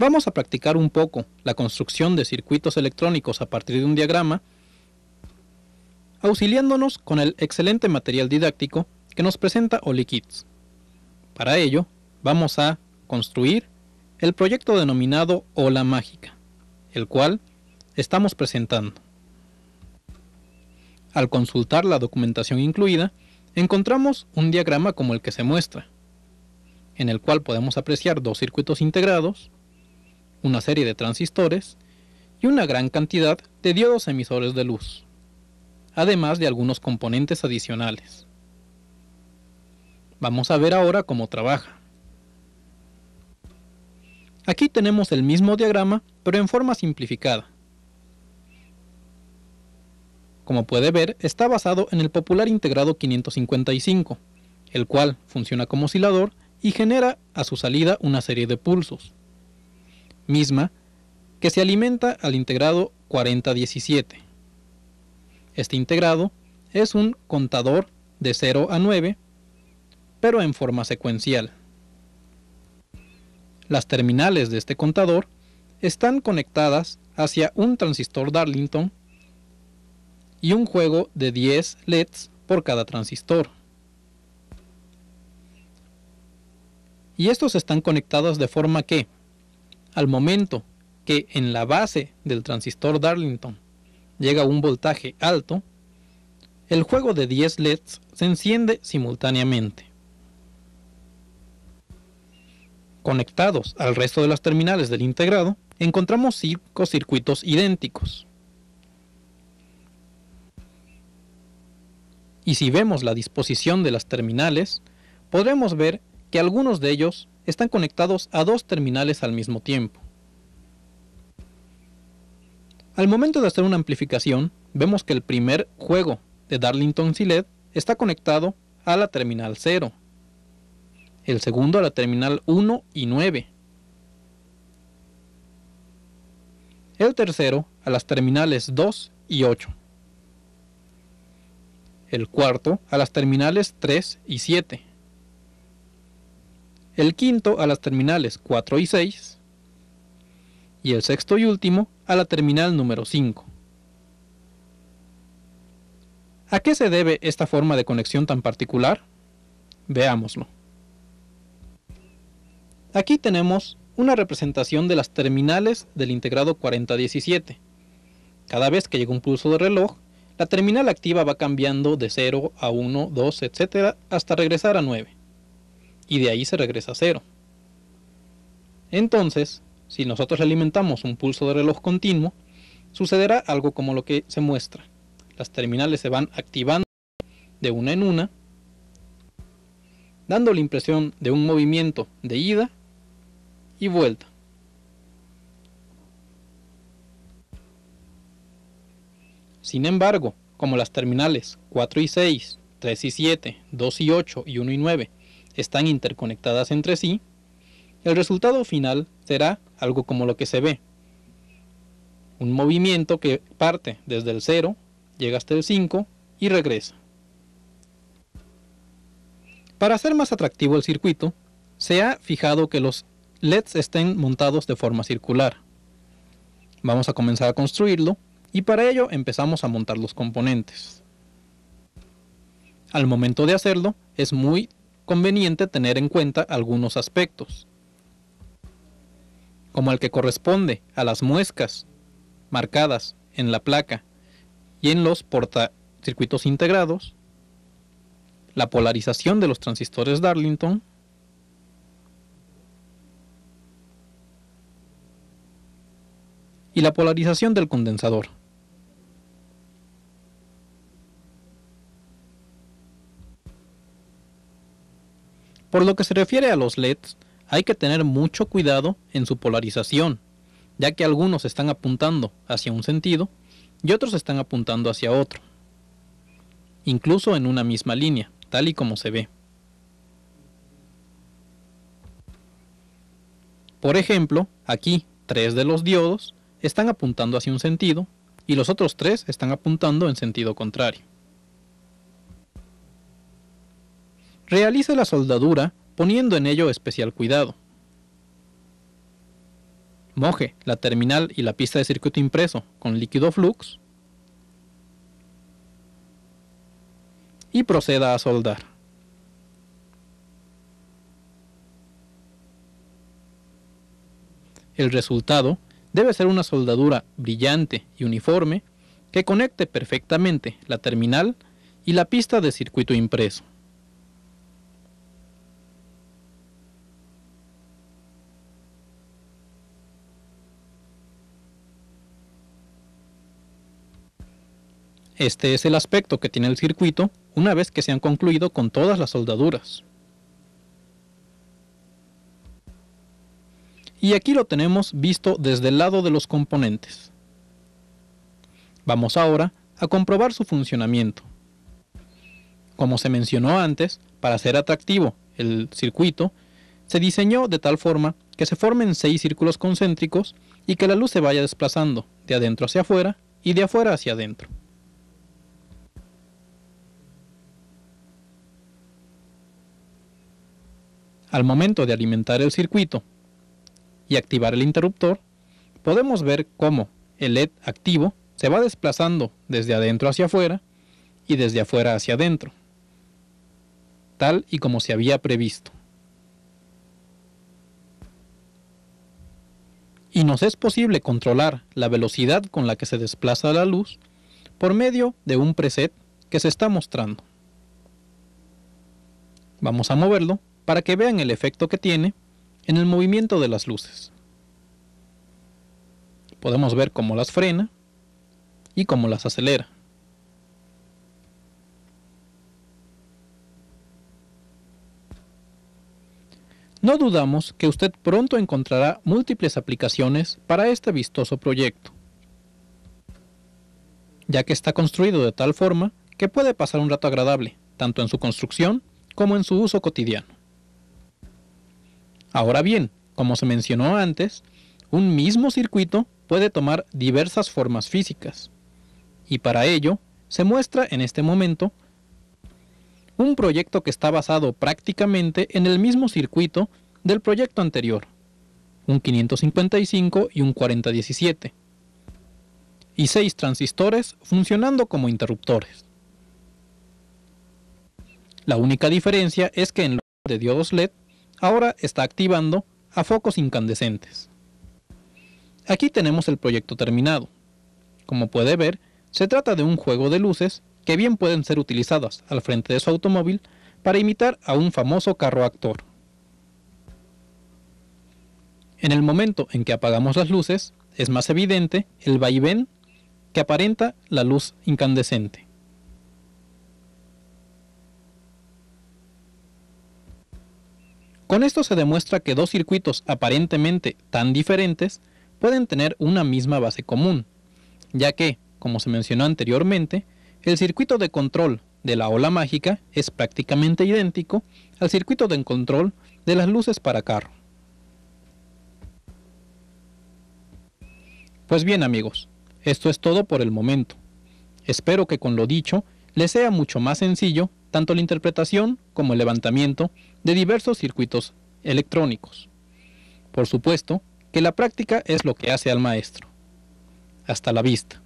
Vamos a practicar un poco la construcción de circuitos electrónicos a partir de un diagrama, auxiliándonos con el excelente material didáctico que nos presenta OliKids. Para ello, vamos a construir el proyecto denominado Ola Mágica, el cual estamos presentando. Al consultar la documentación incluida, encontramos un diagrama como el que se muestra, en el cual podemos apreciar dos circuitos integrados, una serie de transistores y una gran cantidad de diodos emisores de luz, además de algunos componentes adicionales. Vamos a ver ahora cómo trabaja. Aquí tenemos el mismo diagrama, pero en forma simplificada. Como puede ver, está basado en el popular integrado 555, el cual funciona como oscilador y genera a su salida una serie de pulsos misma que se alimenta al integrado 4017. Este integrado es un contador de 0 a 9, pero en forma secuencial. Las terminales de este contador están conectadas hacia un transistor Darlington y un juego de 10 LEDs por cada transistor. Y estos están conectados de forma que, al momento que en la base del transistor Darlington llega un voltaje alto, el juego de 10 LEDs se enciende simultáneamente. Conectados al resto de las terminales del integrado, encontramos cinco circuitos idénticos. Y si vemos la disposición de las terminales, podremos ver que algunos de ellos están conectados a dos terminales al mismo tiempo. Al momento de hacer una amplificación, vemos que el primer juego de Darlington Silet está conectado a la terminal 0, el segundo a la terminal 1 y 9, el tercero a las terminales 2 y 8, el cuarto a las terminales 3 y 7, el quinto a las terminales 4 y 6 y el sexto y último a la terminal número 5. ¿A qué se debe esta forma de conexión tan particular? Veámoslo. Aquí tenemos una representación de las terminales del integrado 4017. Cada vez que llega un pulso de reloj, la terminal activa va cambiando de 0 a 1, 2, etc. hasta regresar a 9 y de ahí se regresa a cero. Entonces, si nosotros alimentamos un pulso de reloj continuo, sucederá algo como lo que se muestra. Las terminales se van activando de una en una, dando la impresión de un movimiento de ida y vuelta. Sin embargo, como las terminales 4 y 6, 3 y 7, 2 y 8 y 1 y 9 están interconectadas entre sí, el resultado final será algo como lo que se ve. Un movimiento que parte desde el 0, llega hasta el 5 y regresa. Para hacer más atractivo el circuito, se ha fijado que los LEDs estén montados de forma circular. Vamos a comenzar a construirlo y para ello empezamos a montar los componentes. Al momento de hacerlo es muy conveniente tener en cuenta algunos aspectos, como el que corresponde a las muescas marcadas en la placa y en los portacircuitos integrados, la polarización de los transistores Darlington, y la polarización del condensador. Por lo que se refiere a los LEDs, hay que tener mucho cuidado en su polarización, ya que algunos están apuntando hacia un sentido y otros están apuntando hacia otro, incluso en una misma línea, tal y como se ve. Por ejemplo, aquí tres de los diodos están apuntando hacia un sentido y los otros tres están apuntando en sentido contrario. Realice la soldadura poniendo en ello especial cuidado. Moje la terminal y la pista de circuito impreso con líquido flux y proceda a soldar. El resultado debe ser una soldadura brillante y uniforme que conecte perfectamente la terminal y la pista de circuito impreso. Este es el aspecto que tiene el circuito una vez que se han concluido con todas las soldaduras. Y aquí lo tenemos visto desde el lado de los componentes. Vamos ahora a comprobar su funcionamiento. Como se mencionó antes, para ser atractivo el circuito, se diseñó de tal forma que se formen seis círculos concéntricos y que la luz se vaya desplazando de adentro hacia afuera y de afuera hacia adentro. Al momento de alimentar el circuito y activar el interruptor, podemos ver cómo el LED activo se va desplazando desde adentro hacia afuera y desde afuera hacia adentro, tal y como se había previsto. Y nos es posible controlar la velocidad con la que se desplaza la luz por medio de un preset que se está mostrando. Vamos a moverlo para que vean el efecto que tiene en el movimiento de las luces. Podemos ver cómo las frena y cómo las acelera. No dudamos que usted pronto encontrará múltiples aplicaciones para este vistoso proyecto, ya que está construido de tal forma que puede pasar un rato agradable, tanto en su construcción como en su uso cotidiano. Ahora bien, como se mencionó antes, un mismo circuito puede tomar diversas formas físicas. Y para ello, se muestra en este momento un proyecto que está basado prácticamente en el mismo circuito del proyecto anterior, un 555 y un 4017, y seis transistores funcionando como interruptores. La única diferencia es que en lugar de diodos LED ahora está activando a focos incandescentes. Aquí tenemos el proyecto terminado. Como puede ver, se trata de un juego de luces que bien pueden ser utilizadas al frente de su automóvil para imitar a un famoso carro actor. En el momento en que apagamos las luces, es más evidente el vaivén que aparenta la luz incandescente. Con esto se demuestra que dos circuitos aparentemente tan diferentes pueden tener una misma base común, ya que, como se mencionó anteriormente, el circuito de control de la ola mágica es prácticamente idéntico al circuito de control de las luces para carro. Pues bien amigos, esto es todo por el momento. Espero que con lo dicho les sea mucho más sencillo tanto la interpretación como el levantamiento de diversos circuitos electrónicos. Por supuesto que la práctica es lo que hace al maestro. Hasta la vista.